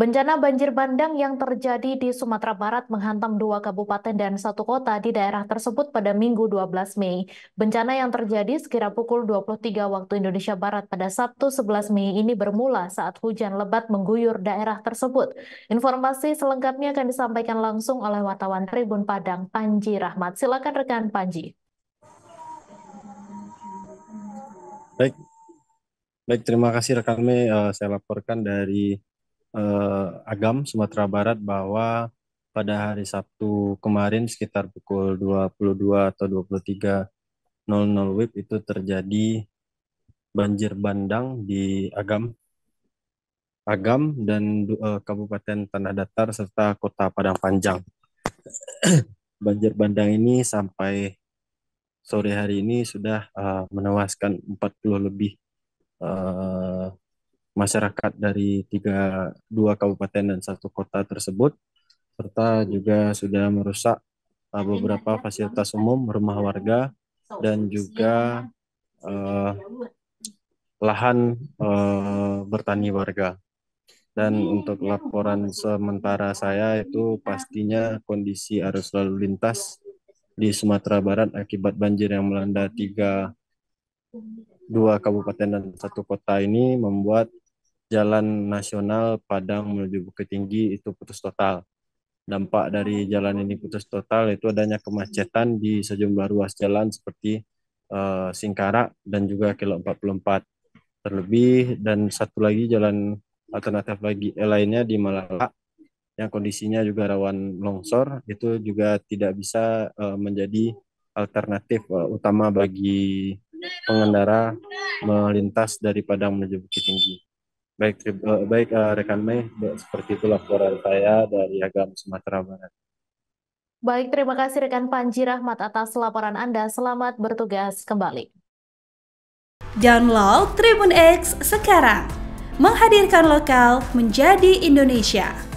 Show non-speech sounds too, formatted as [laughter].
Bencana banjir bandang yang terjadi di Sumatera Barat menghantam dua kabupaten dan satu kota di daerah tersebut pada Minggu 12 Mei. Bencana yang terjadi sekira pukul 23 waktu Indonesia Barat pada Sabtu 11 Mei ini bermula saat hujan lebat mengguyur daerah tersebut. Informasi selengkapnya akan disampaikan langsung oleh wartawan Tribun Padang, Panji Rahmat. Silakan rekan Panji. Baik, baik terima kasih rekan rekan Uh, eh, saya laporkan dari eh, Agam Sumatera Barat bahwa pada hari Sabtu kemarin sekitar pukul 22 atau 23.00 WIB itu terjadi banjir bandang di Agam Agam dan eh, Kabupaten Tanah Datar serta Kota Padang Panjang. [clears throat] banjir bandang ini sampai sore hari ini sudah uh, menewaskan 40 lebih uh, masyarakat dari tiga dua kabupaten dan satu kota tersebut serta juga sudah merusak uh, beberapa fasilitas umum rumah warga dan juga uh, lahan uh, bertani warga dan untuk laporan sementara saya itu pastinya kondisi arus lalu lintas di Sumatera Barat akibat banjir yang melanda tiga dua kabupaten dan satu kota ini membuat jalan nasional Padang menuju Bukit Tinggi itu putus total. Dampak dari jalan ini putus total itu adanya kemacetan di sejumlah ruas jalan seperti uh, Singkarak dan juga Kilo 44 terlebih dan satu lagi jalan alternatif lagi eh, lainnya di Malala yang kondisinya juga rawan longsor itu juga tidak bisa uh, menjadi alternatif uh, utama bagi pengendara melintas dari Padang menuju Bukit Tinggi. Baik, eh, baik uh, rekan Mei, seperti itu laporan saya dari Agam Sumatera Barat. Baik, terima kasih rekan Panji Rahmat atas laporan Anda. Selamat bertugas kembali. Download Tribun X sekarang. Menghadirkan lokal menjadi Indonesia.